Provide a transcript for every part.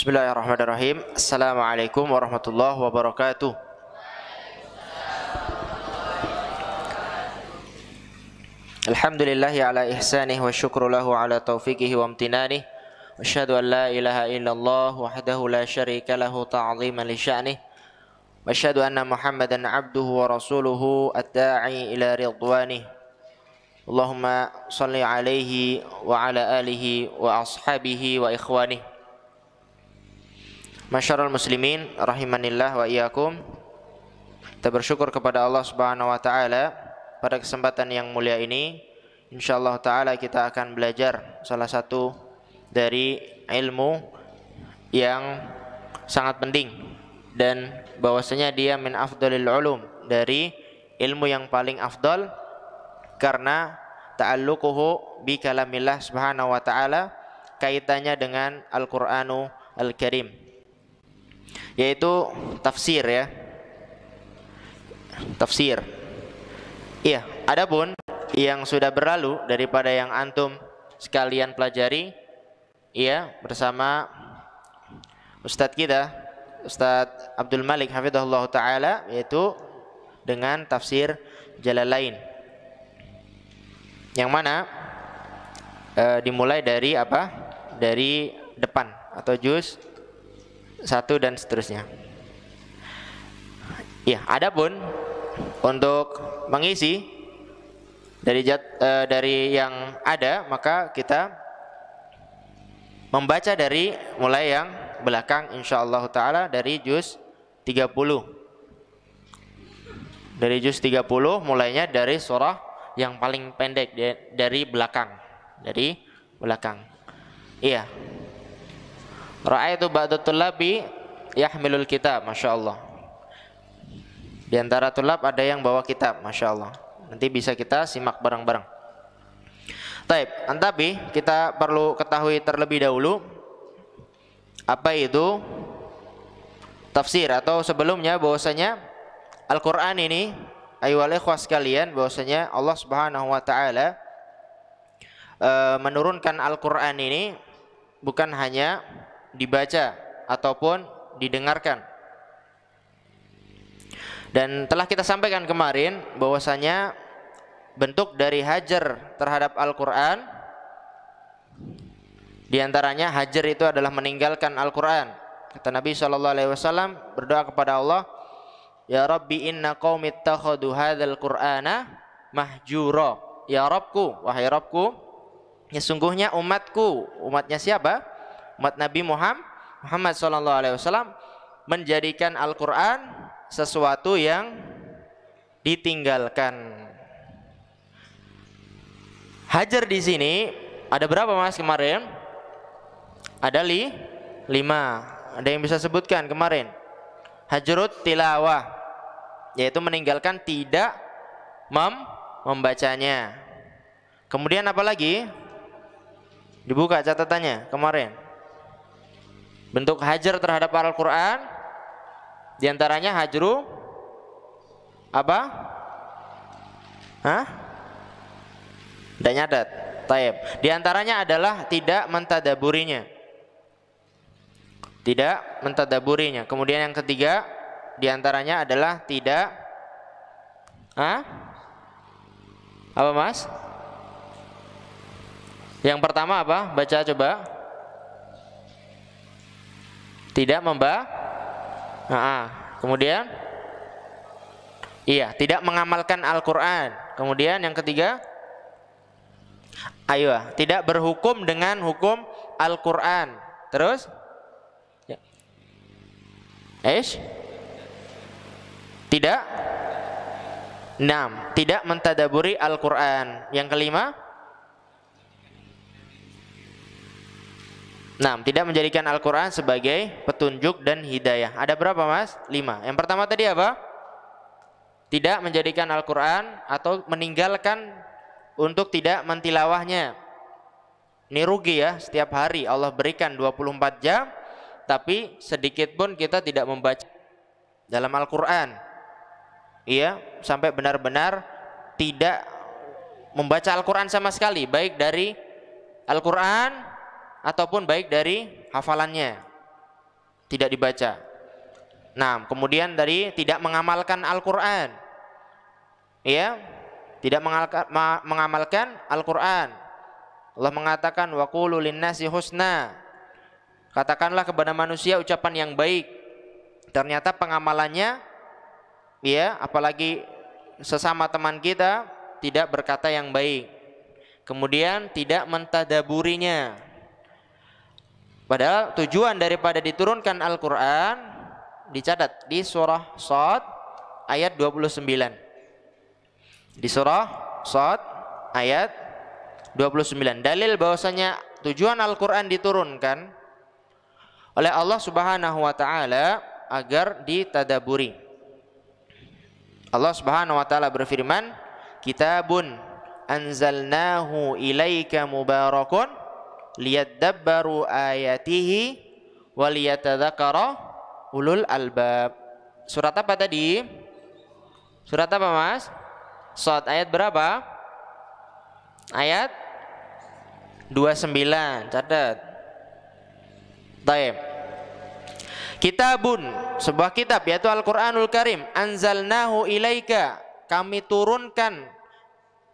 Bismillahirrahmanirrahim. Assalamualaikum warahmatullahi wabarakatuh. Alhamdulillahi ala ihsanih wa syukru lahu ala taufikihi wa amtinanih. Asyhadu an la ilaha illallah wahdahu la syarika lahu ta'ziman li sya'nih. Wa asyhadu anna Muhammadan abduhu wa rasuluhu at ila ridwanih. Allahumma salli alaihi wa ala alihi wa ashabihi wa ikhwanih. Masyarul muslimin rahimanillah wa iyyakum. Kita bersyukur kepada Allah Subhanahu wa taala pada kesempatan yang mulia ini insyaallah taala kita akan belajar salah satu dari ilmu yang sangat penting dan bahwasanya dia min afdalil ulum dari ilmu yang paling afdal karena ta'alluquhu bi kalamillah subhanahu wa taala kaitannya dengan Al-Qur'anu Al-Karim yaitu tafsir ya. Tafsir. Iya, adapun yang sudah berlalu daripada yang antum sekalian pelajari iya bersama Ustadz kita Ustadz Abdul Malik Hafidhullah Ta'ala yaitu dengan tafsir jalan lain yang mana e, dimulai dari apa dari depan atau juz satu dan seterusnya. Ya, adapun untuk mengisi dari jat, e, eh, dari yang ada maka kita membaca dari mulai yang belakang insya Allah taala dari juz 30. Dari juz 30 mulainya dari surah yang paling pendek dari belakang. Dari belakang. Iya. Ra'aitu ba'da tulabi yahmilul kitab, Masya Allah. Di antara tulab ada yang bawa kitab, Masya Allah. Nanti bisa kita simak bareng-bareng. Taib, tapi kita perlu ketahui terlebih dahulu apa itu tafsir atau sebelumnya bahwasanya Al-Qur'an ini ayyuhal ikhwah sekalian bahwasanya Allah Subhanahu wa taala e, menurunkan Al-Qur'an ini bukan hanya dibaca ataupun didengarkan. Dan telah kita sampaikan kemarin bahwasanya bentuk dari hajar terhadap Al-Qur'an di antaranya hajar itu adalah meninggalkan Al-Qur'an. Kata Nabi sallallahu alaihi wasallam berdoa kepada Allah, "Ya Rabbi inna qaumi ittakhadhu hadzal Qur'ana mahjura." Ya Rabbku, wahai Rabbku, ya sungguhnya umatku, umatnya siapa? umat Nabi Muhammad Muhammad sallallahu alaihi wasallam menjadikan Al-Qur'an sesuatu yang ditinggalkan. Hajar di sini ada berapa Mas kemarin? Ada li, lima. Ada yang bisa sebutkan kemarin? Hajarut tilawah yaitu meninggalkan tidak mem membacanya. Kemudian apa lagi? Dibuka catatannya kemarin. Bentuk hajar terhadap Al-Quran diantaranya hajru apa? Hah? Tidak nyadat. Taib. Diantaranya adalah tidak mentadaburinya. Tidak mentadaburinya. Kemudian yang ketiga diantaranya adalah tidak Hah? Apa mas? Yang pertama apa? Baca coba tidak membah nah, kemudian iya tidak mengamalkan Al-Qur'an kemudian yang ketiga ayo tidak berhukum dengan hukum Al-Qur'an terus ya. Eish? tidak enam tidak mentadaburi Al-Qur'an yang kelima Nah, tidak menjadikan Al-Quran sebagai petunjuk dan hidayah. Ada berapa mas? Lima. Yang pertama tadi apa? Tidak menjadikan Al-Quran atau meninggalkan untuk tidak mentilawahnya. Ini rugi ya, setiap hari Allah berikan 24 jam, tapi sedikit pun kita tidak membaca dalam Al-Quran. Iya, sampai benar-benar tidak membaca Al-Quran sama sekali, baik dari Al-Quran ataupun baik dari hafalannya tidak dibaca. Nah, kemudian dari tidak mengamalkan Al-Qur'an. Ya, tidak mengamalkan Al-Qur'an. Allah mengatakan waqulu linnasi husna. Katakanlah kepada manusia ucapan yang baik. Ternyata pengamalannya ya, apalagi sesama teman kita tidak berkata yang baik. Kemudian tidak mentadaburinya, Padahal tujuan daripada diturunkan Al-Quran dicatat di surah Sad ayat 29. Di surah Sad ayat 29. Dalil bahwasanya tujuan Al-Quran diturunkan oleh Allah Subhanahu wa taala agar ditadaburi. Allah Subhanahu wa taala berfirman, "Kitabun anzalnahu ilaika mubarakun liyadabbaru ayatihi waliyatadzakara ulul albab. Surat apa tadi? Surat apa, Mas? Surat ayat berapa? Ayat 29. Catat. Taib. Kitabun, sebuah kitab yaitu Al-Qur'anul Karim, anzalnahu ilaika. Kami turunkan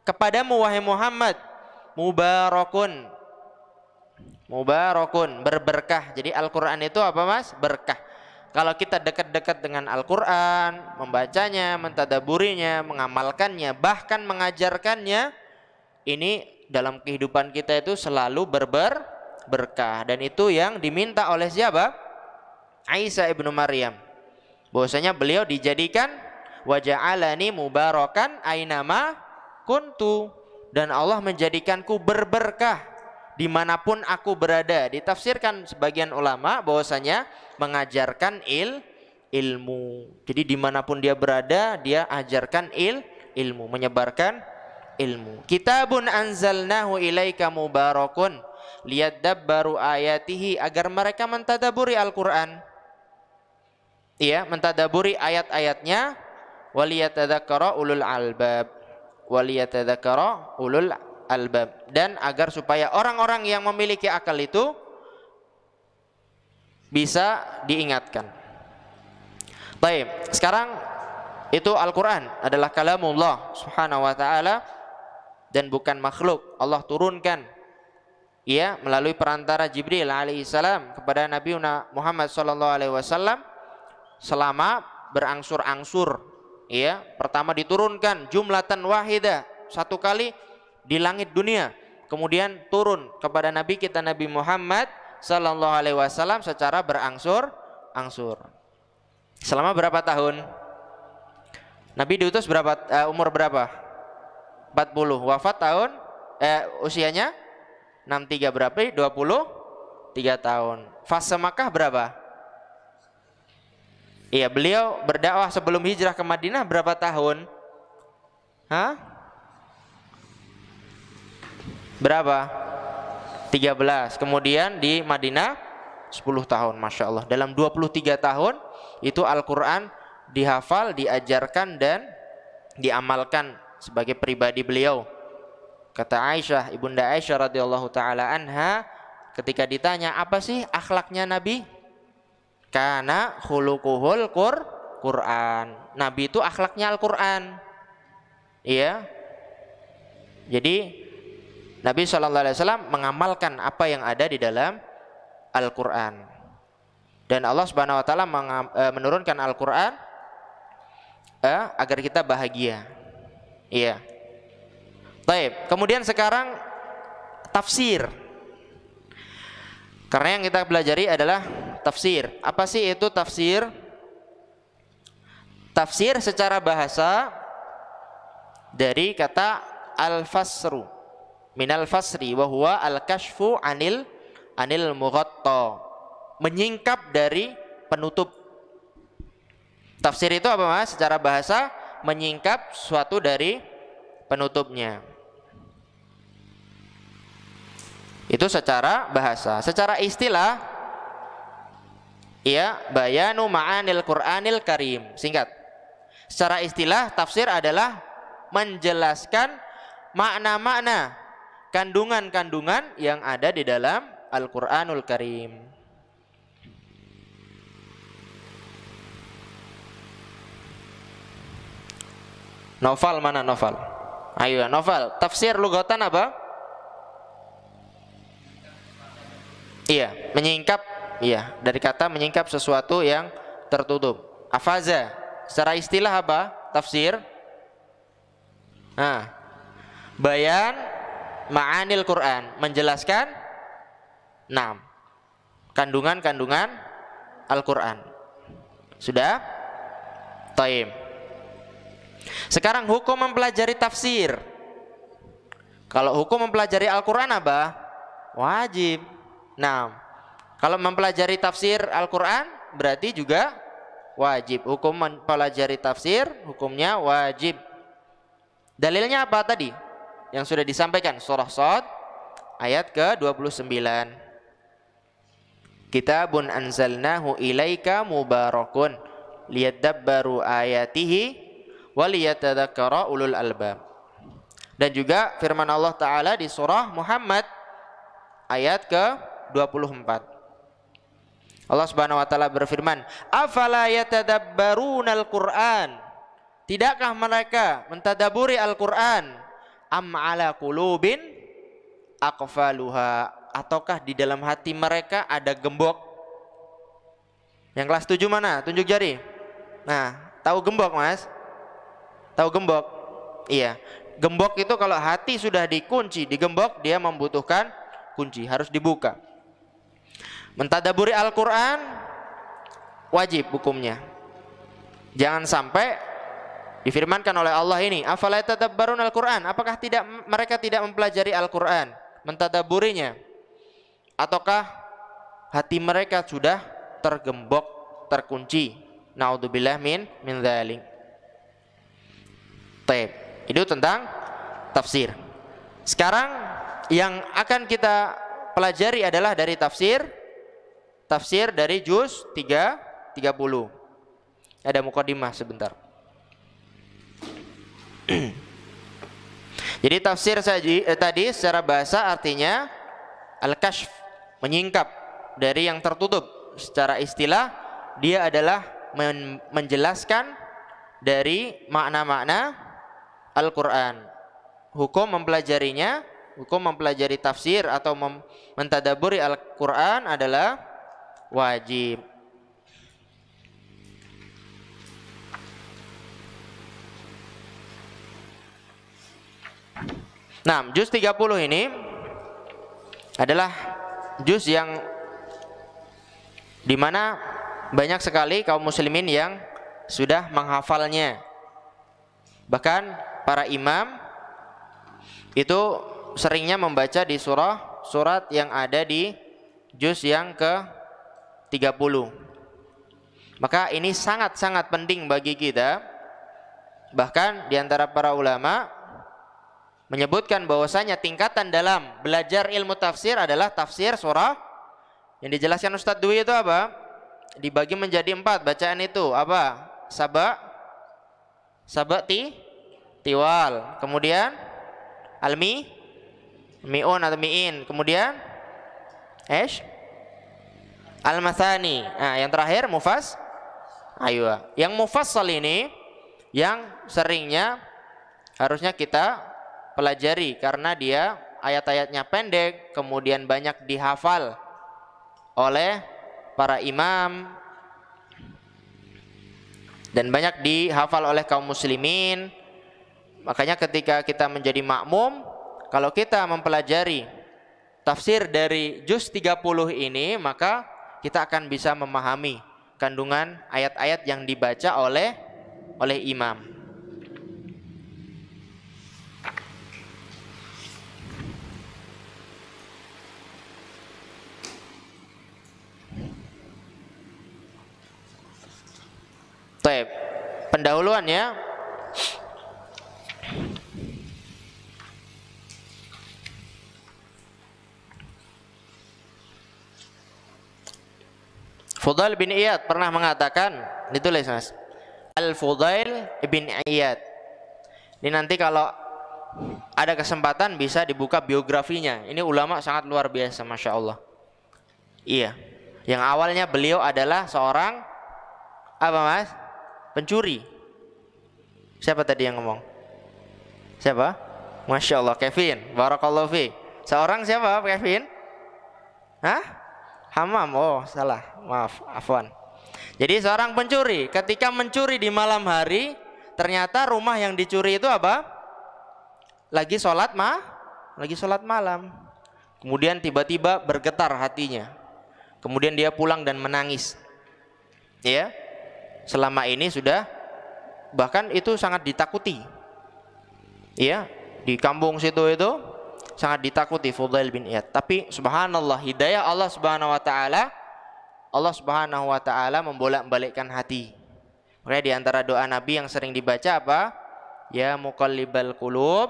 kepadamu wahai Muhammad mubarakun mubarakun berberkah jadi Al-Quran itu apa mas berkah kalau kita dekat-dekat dengan Al-Quran membacanya mentadaburinya mengamalkannya bahkan mengajarkannya ini dalam kehidupan kita itu selalu berber berkah dan itu yang diminta oleh siapa Aisyah ibnu Maryam bahwasanya beliau dijadikan wajah waja'alani mubarakan ainama kuntu dan Allah menjadikanku berberkah dimanapun aku berada. Ditafsirkan sebagian ulama bahwasanya mengajarkan il ilmu. Jadi dimanapun dia berada, dia ajarkan il ilmu, menyebarkan ilmu. Kitabun anzalnahu ilaika mubarakun baru ayatihi agar mereka mentadaburi Al-Qur'an. Iya, mentadaburi ayat-ayatnya waliyatadakara ulul albab. waliyatadakara ulul albab dan agar supaya orang-orang yang memiliki akal itu bisa diingatkan. Baik, sekarang itu Al-Qur'an adalah kalamullah Subhanahu wa taala dan bukan makhluk. Allah turunkan ya melalui perantara Jibril alaihissalam kepada Nabi Muhammad sallallahu alaihi wasallam selama berangsur-angsur ya pertama diturunkan jumlatan wahida satu kali di langit dunia kemudian turun kepada nabi kita Nabi Muhammad sallallahu alaihi wasallam secara berangsur angsur. Selama berapa tahun? Nabi diutus berapa uh, umur berapa? 40. Wafat tahun eh, usianya 63 berapa? 23 tahun. Fase Makkah berapa? Iya, beliau berdakwah sebelum hijrah ke Madinah berapa tahun? Hah? berapa? 13. Kemudian di Madinah 10 tahun, Masya Allah. Dalam 23 tahun itu Al-Quran dihafal, diajarkan dan diamalkan sebagai pribadi beliau. Kata Aisyah, Ibunda Aisyah radhiyallahu taala anha ketika ditanya apa sih akhlaknya Nabi? Karena khuluquhul qur Quran. Nabi itu akhlaknya Al-Qur'an. Iya. Jadi Nabi Shallallahu Alaihi Wasallam mengamalkan apa yang ada di dalam Al-Quran. Dan Allah Subhanahu Wa Taala e, menurunkan Al-Quran eh, agar kita bahagia. Iya. Baik. Kemudian sekarang tafsir. Karena yang kita pelajari adalah tafsir. Apa sih itu tafsir? Tafsir secara bahasa dari kata al-fasru minal fasri wa huwa al kashfu anil anil mughatta menyingkap dari penutup tafsir itu apa mas secara bahasa menyingkap suatu dari penutupnya itu secara bahasa secara istilah ya bayanu ma'anil qur'anil karim singkat secara istilah tafsir adalah menjelaskan makna-makna kandungan-kandungan yang ada di dalam Al-Qur'anul Karim. Novel mana novel? Ayo novel. Tafsir lugatan apa? Iya, menyingkap. Iya, dari kata menyingkap sesuatu yang tertutup. Afaza, secara istilah apa? Tafsir. Nah, bayan ma'anil Quran, menjelaskan enam kandungan-kandungan Al-Qur'an. Sudah? Taim. Sekarang hukum mempelajari tafsir. Kalau hukum mempelajari Al-Qur'an apa? Wajib. enam Kalau mempelajari tafsir Al-Qur'an berarti juga wajib. Hukum mempelajari tafsir hukumnya wajib. Dalilnya apa tadi? yang sudah disampaikan surah Sad ayat ke-29. Kitabun anzalnahu ilaika mubarakun liyadabbaru ayatihi waliyatadzakkara ulul albab. Dan juga firman Allah taala di surah Muhammad ayat ke-24. Allah Subhanahu wa taala berfirman, "Afala yatadabbarunal Qur'an?" Tidakkah mereka mentadaburi Al-Qur'an? am ala kulubin aqfaluha ataukah di dalam hati mereka ada gembok yang kelas 7 mana tunjuk jari nah tahu gembok mas tahu gembok iya gembok itu kalau hati sudah dikunci digembok dia membutuhkan kunci harus dibuka mentadaburi Al-Quran wajib hukumnya jangan sampai Difirmankan oleh Allah ini, afala tadabbarun al-Qur'an? Apakah tidak mereka tidak mempelajari Al-Qur'an, mentadaburinya? Ataukah hati mereka sudah tergembok, terkunci? Nauzubillah min min dzalik. Itu tentang tafsir. Sekarang yang akan kita pelajari adalah dari tafsir tafsir dari juz 3 30. Ada mukadimah sebentar. Jadi tafsir eh, tadi secara bahasa artinya al-kashf, menyingkap dari yang tertutup. Secara istilah dia adalah men menjelaskan dari makna-makna Al-Qur'an. Hukum mempelajarinya, hukum mempelajari tafsir atau mentadaburi Al-Qur'an adalah wajib. Nah, juz 30 ini adalah juz yang dimana banyak sekali kaum muslimin yang sudah menghafalnya. Bahkan para imam itu seringnya membaca di surah surat yang ada di juz yang ke 30. Maka ini sangat-sangat penting bagi kita. Bahkan diantara para ulama menyebutkan bahwasanya tingkatan dalam belajar ilmu tafsir adalah tafsir surah yang dijelaskan Ustadz Dwi itu apa? Dibagi menjadi empat bacaan itu apa? Sabak, sabak ti, tiwal, kemudian almi, miun atau miin, kemudian esh, almasani. Nah, yang terakhir mufas, Ayo, Yang mufassal ini yang seringnya harusnya kita pelajari karena dia ayat-ayatnya pendek kemudian banyak dihafal oleh para imam dan banyak dihafal oleh kaum muslimin makanya ketika kita menjadi makmum kalau kita mempelajari tafsir dari juz 30 ini maka kita akan bisa memahami kandungan ayat-ayat yang dibaca oleh oleh imam pendahuluan ya Fudail bin Iyad pernah mengatakan, ditulis Mas. Al-Fudail bin Iyad. Ini nanti kalau ada kesempatan bisa dibuka biografinya. Ini ulama sangat luar biasa, Masya Allah. Iya. Yang awalnya beliau adalah seorang, apa Mas? pencuri. Siapa tadi yang ngomong? Siapa? Masya Allah, Kevin. Barakallahu fi. Seorang siapa, Kevin? Hah? Hamam. Oh, salah. Maaf, afwan. Jadi seorang pencuri ketika mencuri di malam hari, ternyata rumah yang dicuri itu apa? Lagi sholat ma, lagi sholat malam. Kemudian tiba-tiba bergetar hatinya. Kemudian dia pulang dan menangis. Ya, selama ini sudah bahkan itu sangat ditakuti ya di kampung situ itu sangat ditakuti Fudail bin Iyad tapi subhanallah hidayah Allah subhanahu wa ta'ala Allah subhanahu wa ta'ala membolak-balikkan hati makanya di antara doa Nabi yang sering dibaca apa ya muqallibal kulub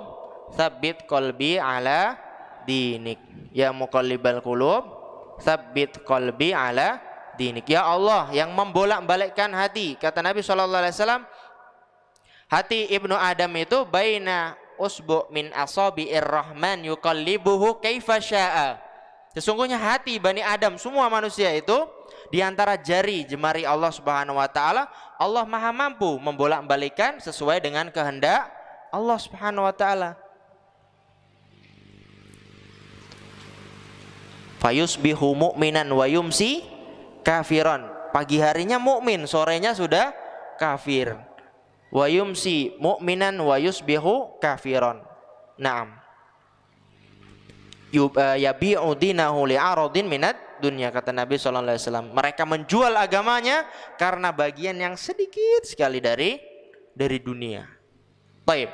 sabit kolbi ala dinik ya muqallibal kulub sabit kolbi ala dinik. Ya Allah yang membolak-balikkan hati. Kata Nabi Shallallahu Alaihi Wasallam, hati ibnu Adam itu baina usbu min asabi rahman yukallibuhu kaifa sya'a. Sesungguhnya hati Bani Adam semua manusia itu di antara jari jemari Allah Subhanahu wa taala, Allah Maha mampu membolak-balikkan sesuai dengan kehendak Allah Subhanahu wa taala. Fayusbihu mu'minan wa yumsi kafiron. Pagi harinya mukmin, sorenya sudah kafir. Wa yumsi mu'minan wa yusbihu kafiron. Naam. Eh, yabi'u dinahu li'aradin minat dunia kata Nabi Sallallahu Alaihi Wasallam. Mereka menjual agamanya karena bagian yang sedikit sekali dari dari dunia. Baik.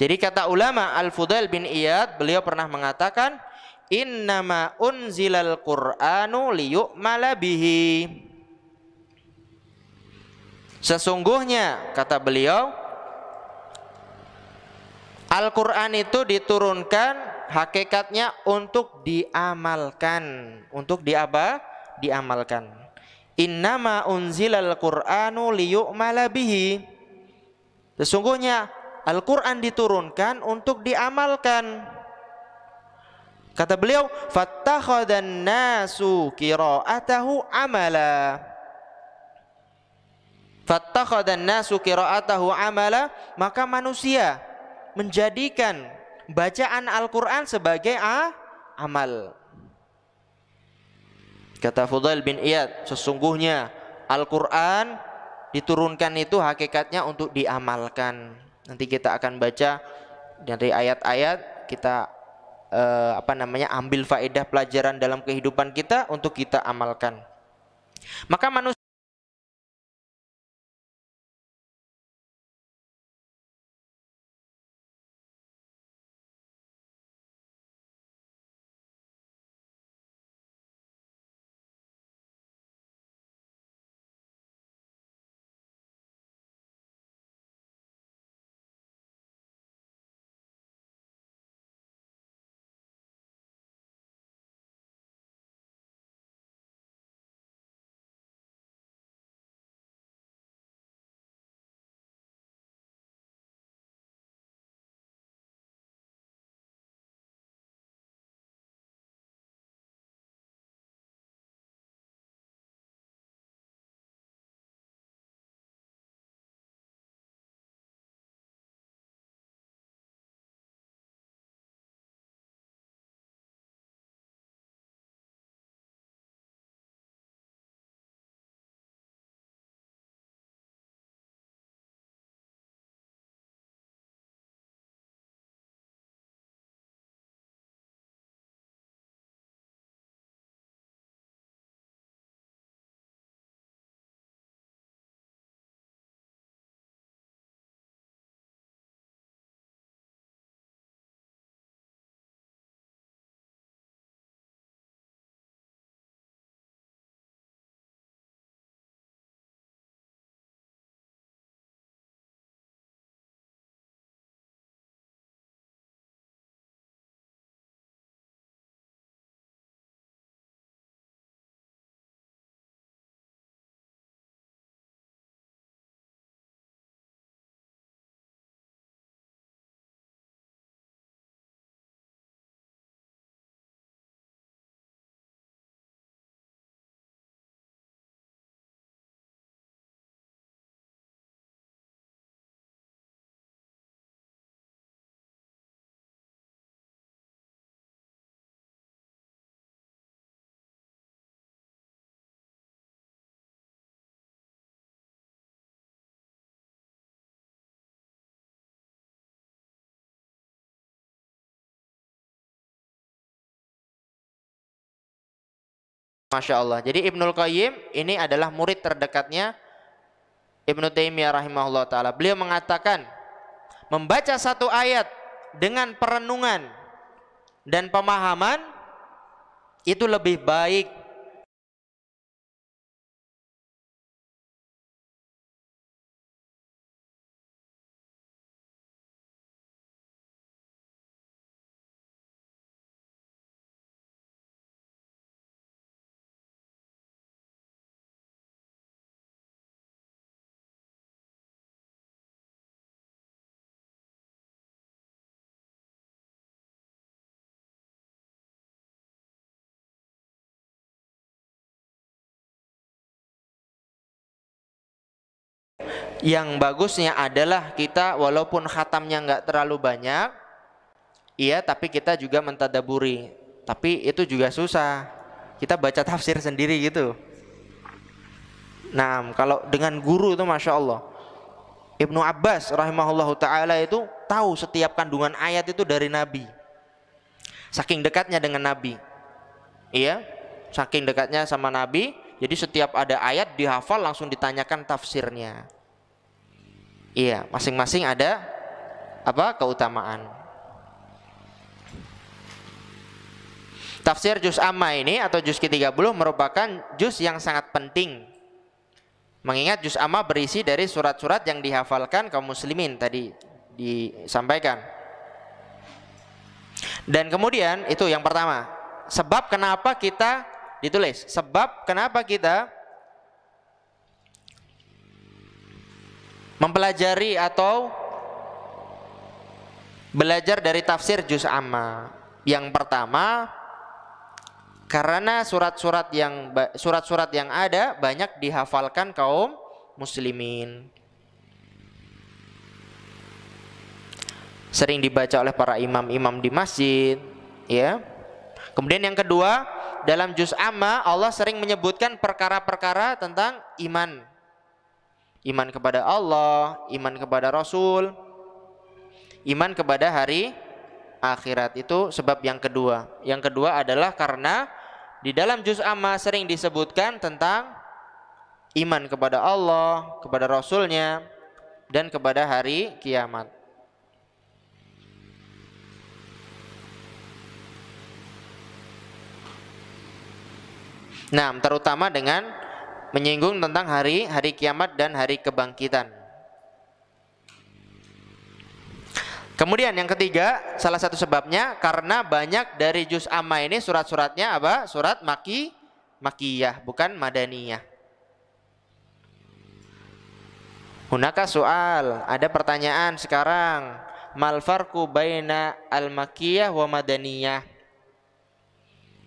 Jadi kata ulama Al Fudail bin Iyad, beliau pernah mengatakan innama unzilal qur'anu liyukmala bihi sesungguhnya kata beliau Al-Qur'an itu diturunkan hakikatnya untuk diamalkan untuk diaba diamalkan innama unzilal qur'anu liyukmala bihi sesungguhnya Al-Qur'an diturunkan untuk diamalkan Kata beliau, "Fattakhadan nasu qira'atahu amala." Fattakhadan nasu qira'atahu amala, maka manusia menjadikan bacaan Al-Qur'an sebagai a amal. Kata Fudail bin Iyad, sesungguhnya Al-Qur'an diturunkan itu hakikatnya untuk diamalkan. Nanti kita akan baca dari ayat-ayat kita eh, apa namanya ambil faedah pelajaran dalam kehidupan kita untuk kita amalkan. Maka manusia Masya Allah. Jadi Ibnul Qayyim ini adalah murid terdekatnya Ibnu Taimiyah rahimahullah taala. Beliau mengatakan membaca satu ayat dengan perenungan dan pemahaman itu lebih baik yang bagusnya adalah kita walaupun khatamnya nggak terlalu banyak iya tapi kita juga mentadaburi tapi itu juga susah kita baca tafsir sendiri gitu nah kalau dengan guru itu masya Allah Ibnu Abbas rahimahullahu taala itu tahu setiap kandungan ayat itu dari Nabi saking dekatnya dengan Nabi iya saking dekatnya sama Nabi jadi setiap ada ayat dihafal langsung ditanyakan tafsirnya Iya, masing-masing ada apa keutamaan. Tafsir juz amma ini atau juz ke-30 merupakan juz yang sangat penting. Mengingat juz amma berisi dari surat-surat yang dihafalkan kaum muslimin tadi disampaikan. Dan kemudian itu yang pertama, sebab kenapa kita ditulis, sebab kenapa kita mempelajari atau belajar dari tafsir juz amma. Yang pertama, karena surat-surat yang surat-surat yang ada banyak dihafalkan kaum muslimin. Sering dibaca oleh para imam-imam di masjid, ya. Kemudian yang kedua, dalam juz amma Allah sering menyebutkan perkara-perkara tentang iman iman kepada Allah, iman kepada Rasul, iman kepada hari akhirat itu sebab yang kedua. Yang kedua adalah karena di dalam juz amma sering disebutkan tentang iman kepada Allah, kepada Rasulnya, dan kepada hari kiamat. Nah, terutama dengan menyinggung tentang hari hari kiamat dan hari kebangkitan. Kemudian yang ketiga, salah satu sebabnya karena banyak dari juz amma ini surat-suratnya apa? Surat maki makiyah, bukan madaniyah. Hunaka soal, ada pertanyaan sekarang. Mal farku baina al-makiyah wa madaniyah?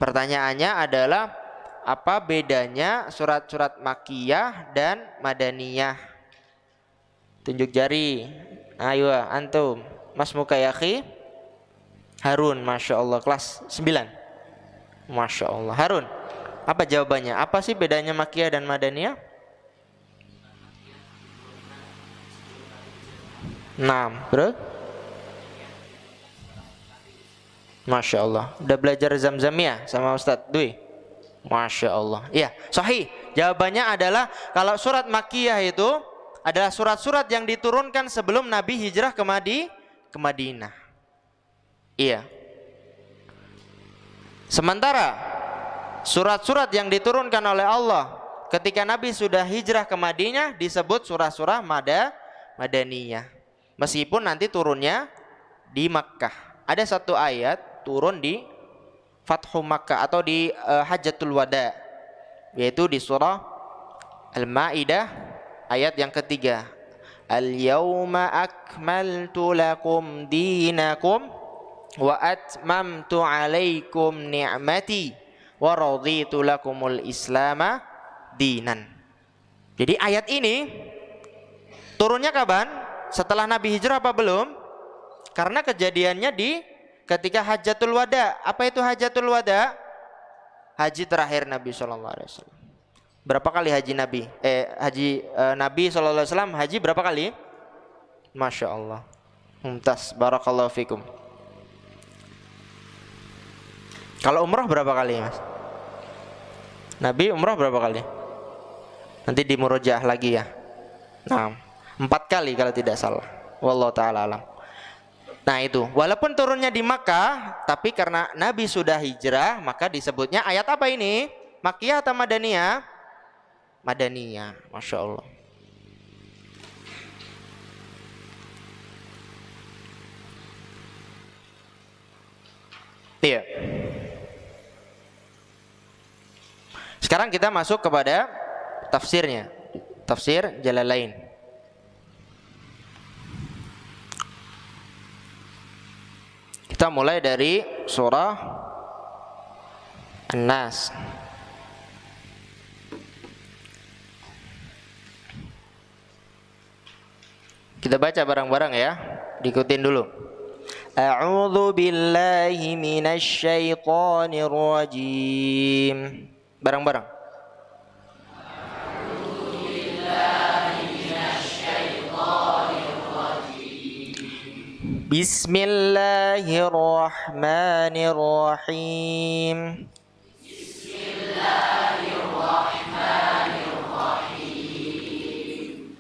Pertanyaannya adalah apa bedanya surat-surat makiyah dan madaniyah tunjuk jari ayo antum mas mukayaki Harun Masya Allah kelas 9 Masya Allah Harun apa jawabannya apa sih bedanya makiyah dan madaniyah 6 bro. Masya Allah udah belajar zam zam ya sama Ustadz Dwi Masya Allah. Iya, sahih. Jawabannya adalah kalau surat Makkiyah itu adalah surat-surat yang diturunkan sebelum Nabi hijrah ke, Madi, ke Madinah. Iya. Sementara surat-surat yang diturunkan oleh Allah ketika Nabi sudah hijrah ke Madinah disebut surah-surah Mada, Madaniyah. Meskipun nanti turunnya di Makkah. Ada satu ayat turun di Fathu Makkah atau di uh, eh, Hajatul Wada yaitu di surah Al-Maidah ayat yang ketiga Al-yawma akmaltu lakum dinakum wa atmamtu alaikum ni'mati wa raditu lakumul islama dinan jadi ayat ini turunnya kapan? Setelah Nabi hijrah apa belum? Karena kejadiannya di ketika hajatul wada. Apa itu hajatul wada? Haji terakhir Nabi Shallallahu Alaihi Wasallam. Berapa kali haji Nabi? Eh, haji eh, Nabi Shallallahu Alaihi Wasallam haji berapa kali? Masya Allah. Mumtaz. Barakallahu fikum. Kalau umroh berapa kali mas? Nabi umroh berapa kali? Nanti di murojaah lagi ya. Nah, empat kali kalau tidak salah. Wallahu taala alam. Nah itu, walaupun turunnya di Makkah, tapi karena Nabi sudah hijrah, maka disebutnya ayat apa ini? Makiyah atau Madaniyah? Madaniyah, Masya Allah. Iya. Sekarang kita masuk kepada tafsirnya. Tafsir jalan lain. Kita mulai dari surah An-Nas. Kita baca bareng-bareng ya. Diikutin dulu. A'udzu billahi minasy syaithanir rajim. Bareng-bareng. بسم الله الرحمن الرحيم بسم الله الرحمن الرحيم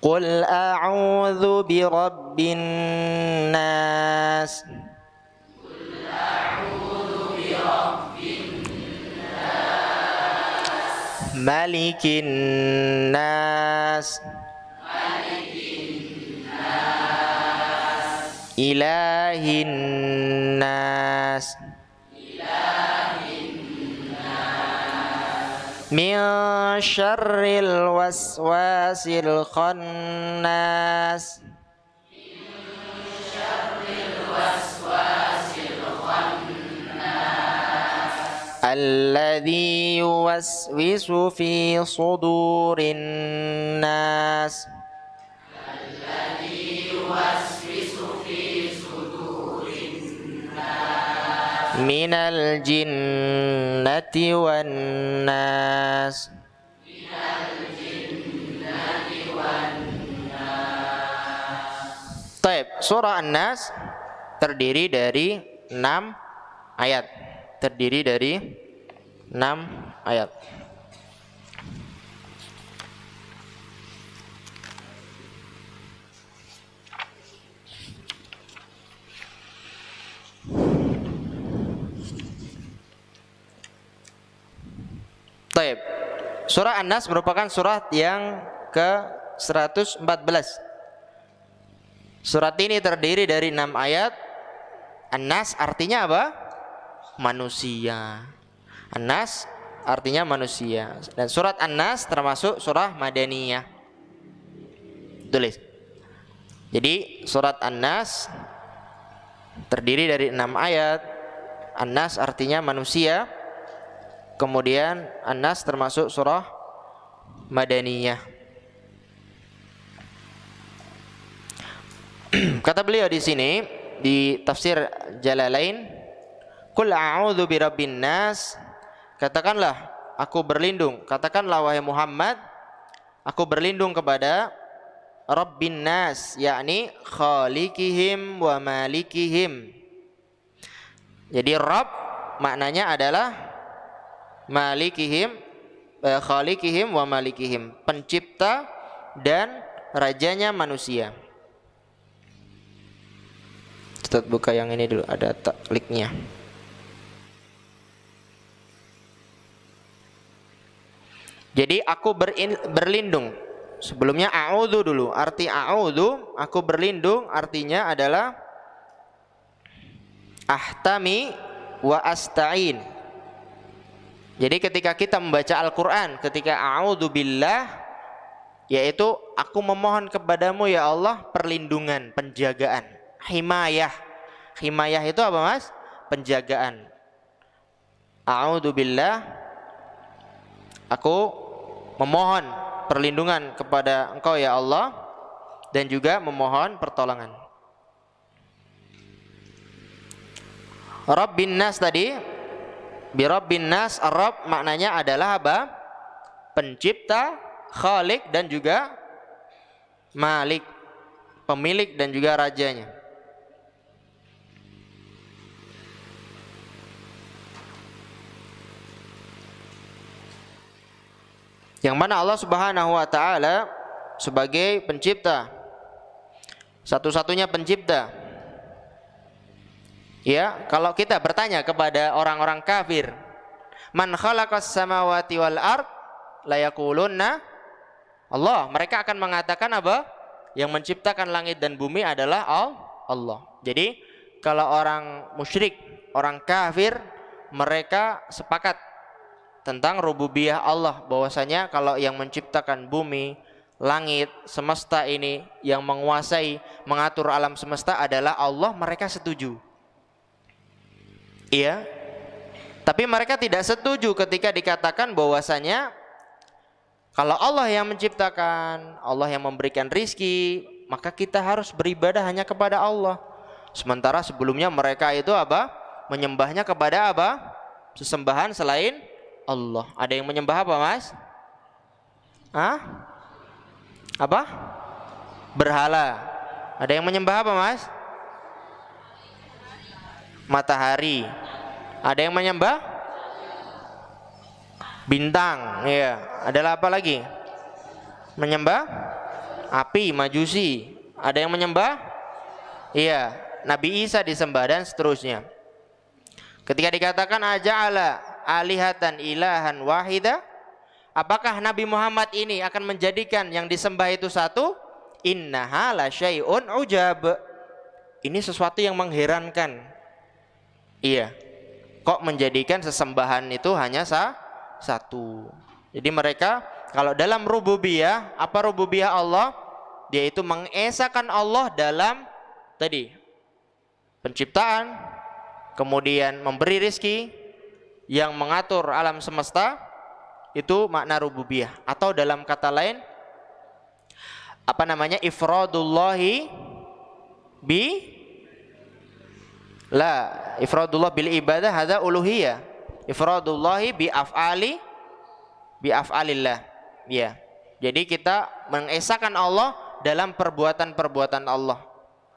قل أعوذ برب الناس قل أعوذ برب الناس ملك الناس إله الناس من شر الوسواس الخناس الذي يوسوس في صدور الناس الذي يوسوس من الجنة والناس Taib, surah An-Nas terdiri dari 6 ayat. Terdiri dari 6 ayat. Surah An-Nas merupakan surat yang ke-114. Surat ini terdiri dari 6 ayat. An-Nas artinya apa? Manusia. An-Nas artinya manusia. Dan surat An-Nas termasuk surah Madaniyah. Tulis. Jadi surat An-Nas terdiri dari 6 ayat. An-Nas artinya manusia. Kemudian an termasuk surah Madaniyah. Kata beliau di sini di tafsir Jalalain, "Qul a'udzu birabbin nas." Katakanlah, aku berlindung. Katakanlah wahai Muhammad, aku berlindung kepada Rabbin nas, yakni khaliqihim wa malikihim. Jadi Rabb maknanya adalah malikihim e, Khalikihim, wa malikihim, pencipta dan rajanya manusia. Kita buka yang ini dulu, ada takliknya. Jadi aku berin, berlindung. Sebelumnya a'udhu dulu. Arti a'udhu aku berlindung artinya adalah ahtami wa asta'in jadi ketika kita membaca Al-Quran, ketika billah, yaitu aku memohon kepadamu ya Allah perlindungan, penjagaan, himayah. Himayah itu apa mas? Penjagaan. billah, aku memohon perlindungan kepada engkau ya Allah dan juga memohon pertolongan. Rabbin nas tadi Birabbin nas Arab maknanya adalah apa? Pencipta, Khalik dan juga Malik, pemilik dan juga rajanya. Yang mana Allah Subhanahu wa taala sebagai pencipta. Satu-satunya pencipta. Ya, kalau kita bertanya kepada orang-orang kafir, man khalaqas samawati wal ard layakulunna Allah, mereka akan mengatakan apa? Yang menciptakan langit dan bumi adalah Allah. Jadi, kalau orang musyrik, orang kafir, mereka sepakat tentang rububiyah Allah bahwasanya kalau yang menciptakan bumi, langit, semesta ini yang menguasai, mengatur alam semesta adalah Allah, mereka setuju. Iya. Tapi mereka tidak setuju ketika dikatakan bahwasanya kalau Allah yang menciptakan, Allah yang memberikan rizki, maka kita harus beribadah hanya kepada Allah. Sementara sebelumnya mereka itu apa? Menyembahnya kepada apa? Sesembahan selain Allah. Ada yang menyembah apa, Mas? Hah? Apa? Berhala. Ada yang menyembah apa, Mas? matahari. Ada yang menyembah bintang, ya. Adalah apa lagi? Menyembah api, majusi. Ada yang menyembah iya, Nabi Isa disembah dan seterusnya. Ketika dikatakan aja'ala alihatan ilahan wahida, apakah Nabi Muhammad ini akan menjadikan yang disembah itu satu? Inna halasyai'un ujab. Ini sesuatu yang mengherankan. Iya. Kok menjadikan sesembahan itu hanya sa satu. Jadi mereka kalau dalam rububiyah, apa rububiyah Allah? Dia itu mengesakan Allah dalam tadi penciptaan, kemudian memberi rizki, yang mengatur alam semesta itu makna rububiyah atau dalam kata lain apa namanya ifradullahi bi La, ifradullah bil ibadah hadza uluhiyah. Ifradullah bi af'ali bi af'alillah. Ya. Jadi kita mengesahkan Allah dalam perbuatan-perbuatan Allah.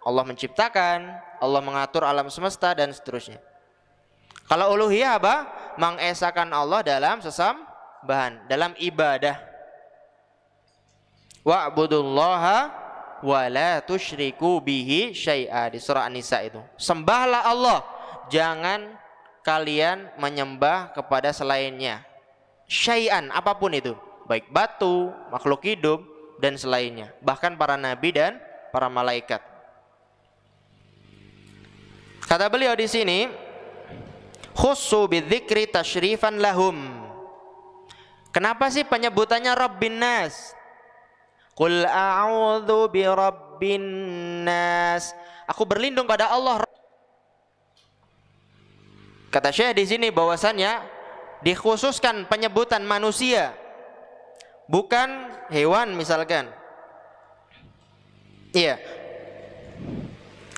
Allah menciptakan, Allah mengatur alam semesta dan seterusnya. Kalau uluhiyah apa? Mengesahkan Allah dalam sesam bahan, dalam ibadah. Wa'budullaha wala tusyriku bihi syai'a di surah An-Nisa itu. Sembahlah Allah, jangan kalian menyembah kepada selainnya. Syai'an apapun itu, baik batu, makhluk hidup dan selainnya, bahkan para nabi dan para malaikat. Kata beliau di sini, khusu bidzikri tasyrifan lahum. Kenapa sih penyebutannya Rabbin Nas? Qul a'udzu rabbin nas. Aku berlindung pada Allah. Kata Syekh di sini bahwasannya dikhususkan penyebutan manusia bukan hewan misalkan. Iya.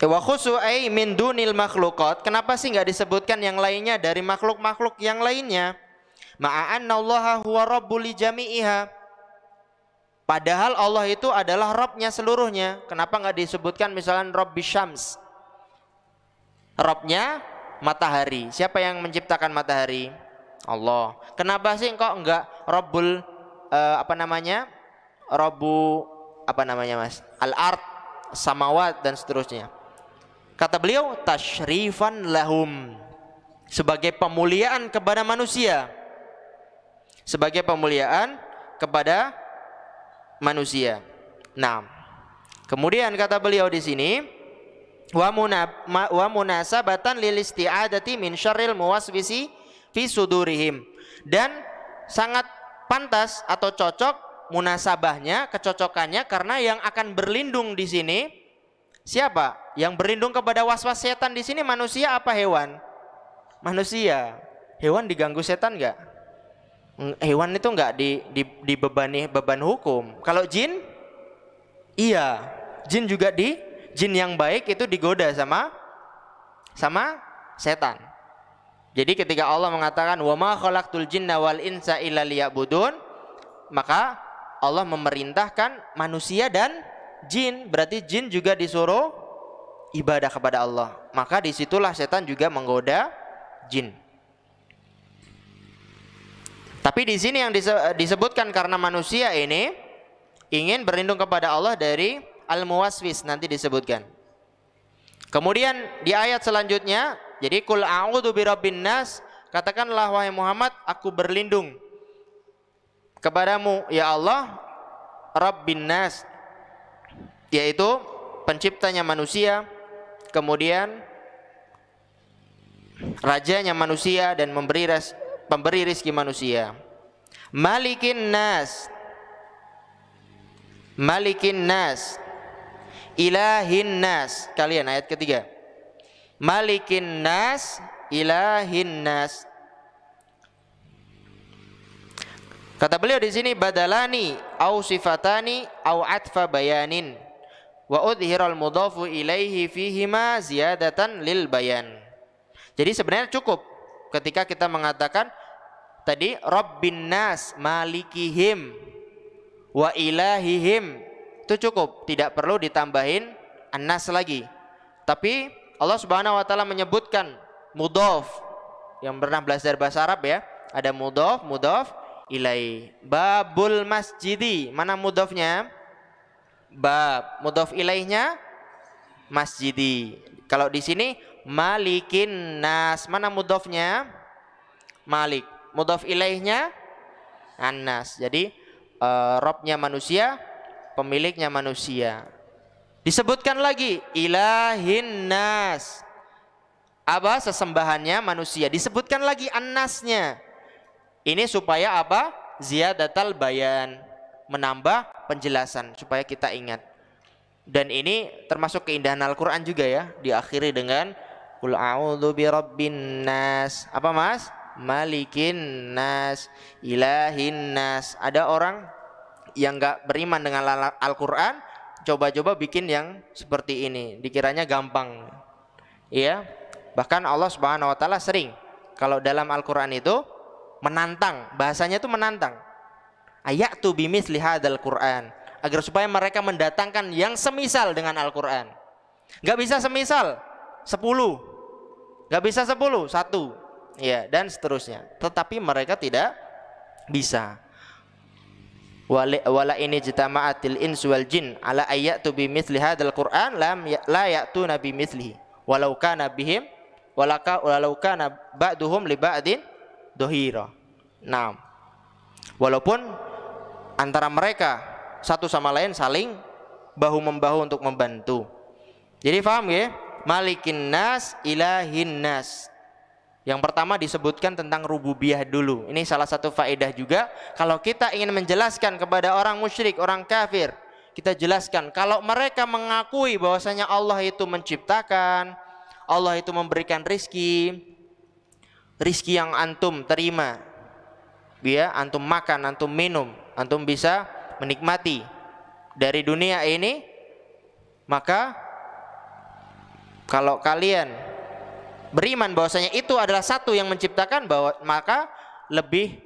Wa khusu ay min dunil makhluqat. Kenapa sih nggak disebutkan yang lainnya dari makhluk-makhluk yang lainnya? Ma'anna Allah huwa Padahal Allah itu adalah Robnya seluruhnya. Kenapa nggak disebutkan misalnya Rob Bishams? Robnya matahari. Siapa yang menciptakan matahari? Allah. Kenapa sih kok nggak Robul uh, apa namanya? Robu apa namanya mas? Al Art, Samawat dan seterusnya. Kata beliau tashrifan lahum sebagai pemuliaan kepada manusia. Sebagai pemuliaan kepada manusia. Nah, kemudian kata beliau di sini wa wa munasabatan lil isti'adati min syarril muwaswisi fi sudurihim dan sangat pantas atau cocok munasabahnya, kecocokannya karena yang akan berlindung di sini siapa? Yang berlindung kepada waswas was setan di sini manusia apa hewan? Manusia. Hewan diganggu setan enggak? hewan itu nggak di, di, dibebani beban hukum. Kalau jin, iya, jin juga di jin yang baik itu digoda sama sama setan. Jadi ketika Allah mengatakan wa ma khalaqtul jinna wal insa illa liya'budun, maka Allah memerintahkan manusia dan jin. Berarti jin juga disuruh ibadah kepada Allah. Maka disitulah setan juga menggoda jin. Tapi di sini yang disebutkan karena manusia ini ingin berlindung kepada Allah dari al-muwaswis nanti disebutkan. Kemudian di ayat selanjutnya, jadi kul a'udzu birabbin nas, katakanlah wahai Muhammad, aku berlindung kepadamu ya Allah rabbin nas yaitu penciptanya manusia, kemudian rajanya manusia dan memberi pemberi rizki manusia. Malikin nas. Malikin nas. Ilahin nas. Kalian ayat ketiga. Malikin nas, ilahin nas. Kata beliau di sini badalani au sifatani au atfa bayanin wa udhiral mudhafu ilaihi fihima ziyadatan lil bayan. Jadi sebenarnya cukup ketika kita mengatakan tadi Rabbin nas malikihim wa ilahihim itu cukup tidak perlu ditambahin anas lagi tapi Allah Subhanahu wa taala menyebutkan mudhof yang pernah belajar bahasa Arab ya ada mudhof mudhof ilai babul masjidi mana mudhofnya bab mudhof ilainya masjidi kalau di sini malikin nas mana mudhofnya malik mudhaf ilaihnya Anas. Jadi uh, robnya manusia, pemiliknya manusia. Disebutkan lagi ilahin nas. Apa sesembahannya manusia. Disebutkan lagi anasnya Ini supaya apa? Ziyadatal bayan. Menambah penjelasan supaya kita ingat. Dan ini termasuk keindahan Al-Qur'an juga ya, diakhiri dengan Kul a'udzu birabbin nas. Apa Mas? malikin nas, ilahin nas. Ada orang yang nggak beriman dengan Al-Qur'an, coba-coba bikin yang seperti ini, dikiranya gampang. Ya. Bahkan Allah Subhanahu wa taala sering kalau dalam Al-Qur'an itu menantang, bahasanya itu menantang. tuh bimis lihat al Qur'an agar supaya mereka mendatangkan yang semisal dengan Al-Qur'an. Gak bisa semisal sepuluh, nggak bisa sepuluh, satu ya dan seterusnya tetapi mereka tidak bisa wala ini jitama'atil insu wal jin ala ayyatu bi mithli hadzal qur'an lam ya, la ya'tuna nabi mithlihi walau kana bihim walaka walau kana ba'duhum li ba'din dohira nah walaupun antara mereka satu sama lain saling bahu membahu untuk membantu jadi paham ya malikin nas ilahin nas yang pertama disebutkan tentang rububiyah dulu. Ini salah satu faedah juga kalau kita ingin menjelaskan kepada orang musyrik, orang kafir, kita jelaskan kalau mereka mengakui bahwasanya Allah itu menciptakan, Allah itu memberikan rizki, rizki yang antum terima, ya antum makan, antum minum, antum bisa menikmati dari dunia ini, maka kalau kalian beriman bahwasanya itu adalah satu yang menciptakan bahwa maka lebih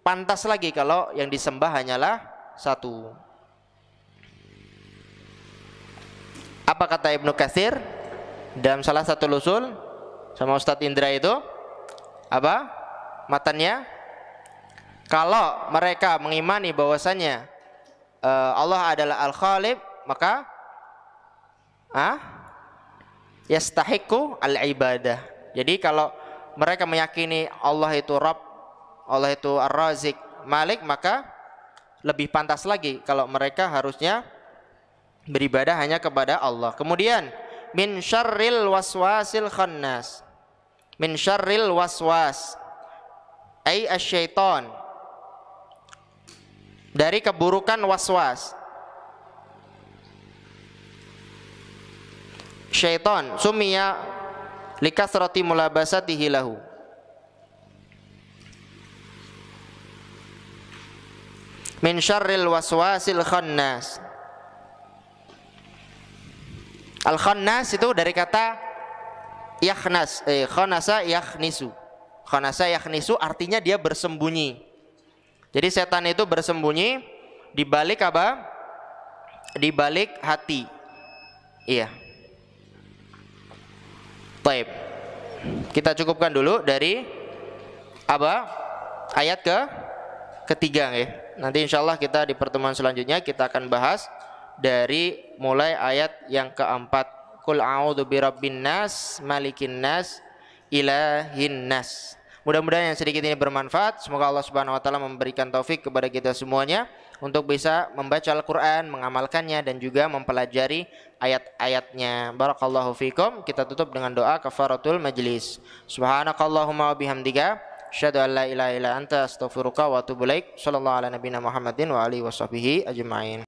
pantas lagi kalau yang disembah hanyalah satu. Apa kata Ibnu Katsir dalam salah satu lusul sama Ustadz Indra itu? Apa? Matanya? Kalau mereka mengimani bahwasanya eh, Allah adalah Al-Khaliq, maka ah Yastahiku al-ibadah. Jadi kalau mereka meyakini Allah itu Rabb, Allah itu Ar-Razik, Malik, maka lebih pantas lagi kalau mereka harusnya beribadah hanya kepada Allah. Kemudian min syarril waswasil khannas. Min syarril waswas. Ai asyaiton. Dari keburukan waswas. -was syaitan likas likasrati mulabasatihi lahu min syarril waswasil khannas al khannas itu dari kata yakhnas eh khanasa yakhnisu khanasa yakhnisu artinya dia bersembunyi jadi setan itu bersembunyi di balik apa di balik hati iya Taib. Kita cukupkan dulu dari apa? Ayat ke ketiga ya. Nanti insya Allah kita di pertemuan selanjutnya kita akan bahas dari mulai ayat yang keempat. Kul a'udzu birabbin nas, malikin nas, ilahin nas. Mudah-mudahan yang sedikit ini bermanfaat. Semoga Allah Subhanahu wa taala memberikan taufik kepada kita semuanya untuk bisa membaca Al-Quran, mengamalkannya dan juga mempelajari ayat-ayatnya. Barakallahu fikum. Kita tutup dengan doa kafaratul majlis. Subhanakallahumma wabihamdika. Asyadu an la ilaha ila anta astaghfiruka wa atubu laik. Sallallahu ala nabina Muhammadin wa alihi washabihi ajmain.